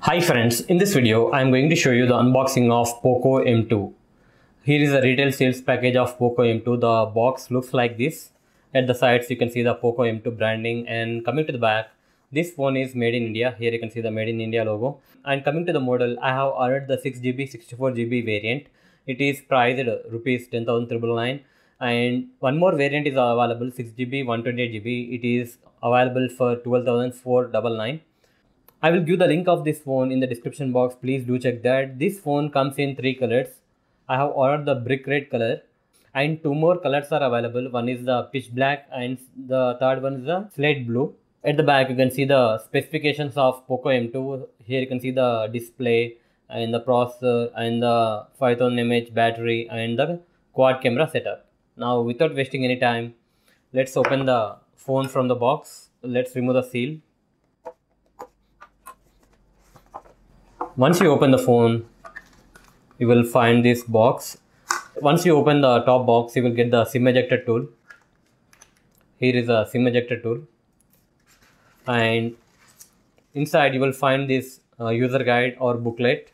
Hi friends, in this video I am going to show you the unboxing of POCO M2. Here is a retail sales package of POCO M2. The box looks like this. At the sides you can see the POCO M2 branding and coming to the back, this phone is made in India. Here you can see the made in India logo. And coming to the model, I have ordered the 6GB, 64GB variant. It is priced at rupees 10,999 and one more variant is available 6GB, 128GB. It is available for 12,499 I will give the link of this phone in the description box. Please do check that. This phone comes in three colors. I have ordered the brick red color and two more colors are available. One is the pitch black and the third one is the slate blue. At the back you can see the specifications of POCO M2. Here you can see the display and the processor and the 5000 mAh battery and the quad camera setup. Now without wasting any time, let's open the phone from the box. Let's remove the seal once you open the phone, you will find this box. Once you open the top box, you will get the SIM ejector tool. Here is a SIM ejector tool. And inside you will find this uh, user guide or booklet.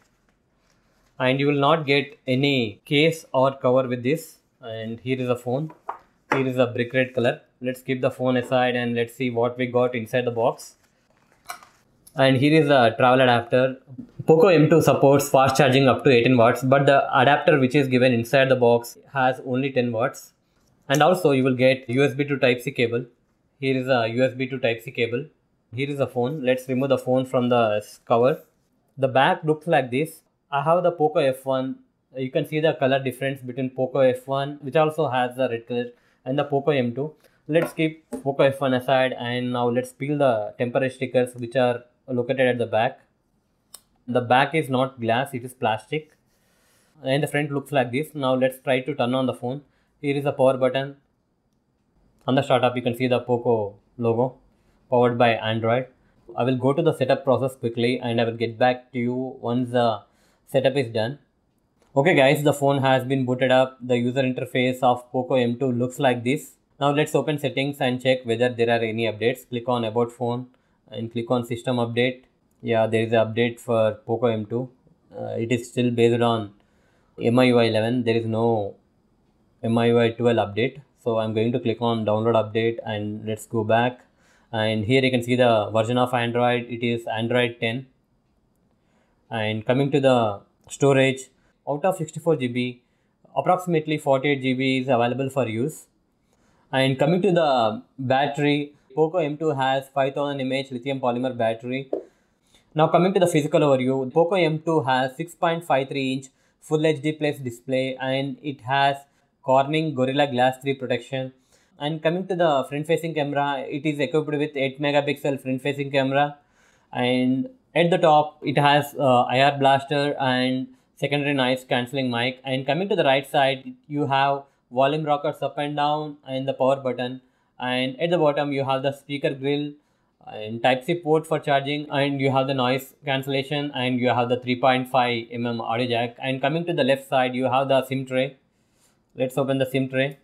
And you will not get any case or cover with this. And here is a phone. Here is a brick red color. Let's keep the phone aside and let's see what we got inside the box and here is a travel adapter Poco M2 supports fast charging up to 18 watts, but the adapter which is given inside the box has only 10 watts. And also you will get USB to Type-C cable. Here is a USB to Type-C cable. Here is a phone. Let's remove the phone from the cover. The back looks like this. I have the Poco F1. You can see the color difference between Poco F1, which also has the red color, and the Poco M2. Let's keep Poco F1 aside and now let's peel the temporary stickers which are located at the back. The back is not glass, it is plastic. And the front looks like this. Now let's try to turn on the phone. Here is the power button. On the startup, you can see the POCO logo powered by Android. I will go to the setup process quickly and I will get back to you once the setup is done. Okay guys, the phone has been booted up. The user interface of POCO M2 looks like this. Now let's open settings and check whether there are any updates. Click on about phone and click on system update yeah there is an update for poco m2 uh, it is still based on miui 11 there is no miui 12 update so i'm going to click on download update and let's go back and here you can see the version of android it is android 10 and coming to the storage out of 64 gb approximately 48 gb is available for use and coming to the battery poco m2 has 5000 mAh lithium polymer battery now coming to the physical overview, POCO M2 has 6.53 inch Full HD Plus display and it has Corning Gorilla Glass 3 protection. And coming to the front facing camera, it is equipped with 8 megapixel front facing camera and at the top it has uh, IR blaster and secondary noise cancelling mic and coming to the right side you have volume rockers up and down and the power button and at the bottom you have the speaker grill in type C port for charging and you have the noise cancellation and you have the 3.5 mm audio jack and coming to the left side you have the SIM tray. Let's open the SIM tray.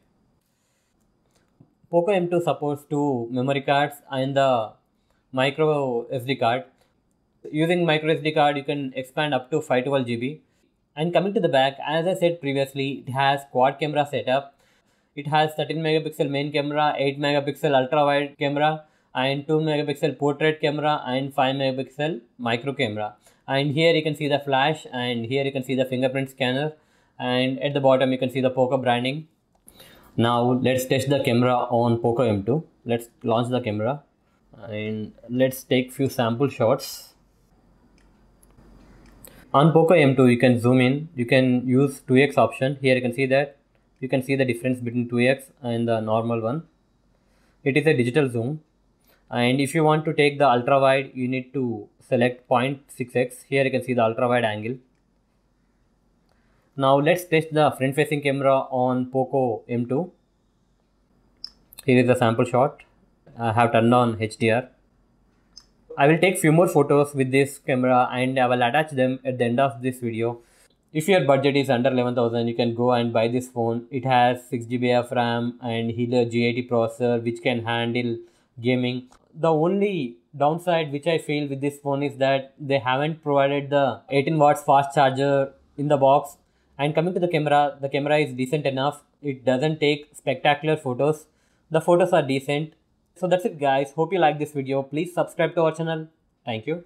POCO M2 supports two memory cards and the micro SD card. Using micro SD card you can expand up to 512 GB. And coming to the back as I said previously it has quad camera setup. It has 13 megapixel main camera, 8 megapixel ultra wide camera and 2 megapixel portrait camera and 5 megapixel micro camera and here you can see the flash and here you can see the fingerprint scanner and at the bottom you can see the poker branding now let's test the camera on poker m2 let's launch the camera and let's take few sample shots on poker m2 you can zoom in you can use 2x option here you can see that you can see the difference between 2x and the normal one it is a digital zoom and if you want to take the ultra wide you need to select 0.6x here you can see the ultra wide angle now let's test the front facing camera on poco m2 here is the sample shot i have turned on hdr i will take few more photos with this camera and i will attach them at the end of this video if your budget is under 11000 you can go and buy this phone it has 6 gb of ram and Helio g80 processor which can handle gaming. The only downside which I feel with this phone is that they haven't provided the 18 watts fast charger in the box. And coming to the camera, the camera is decent enough. It doesn't take spectacular photos. The photos are decent. So that's it guys. Hope you like this video. Please subscribe to our channel. Thank you.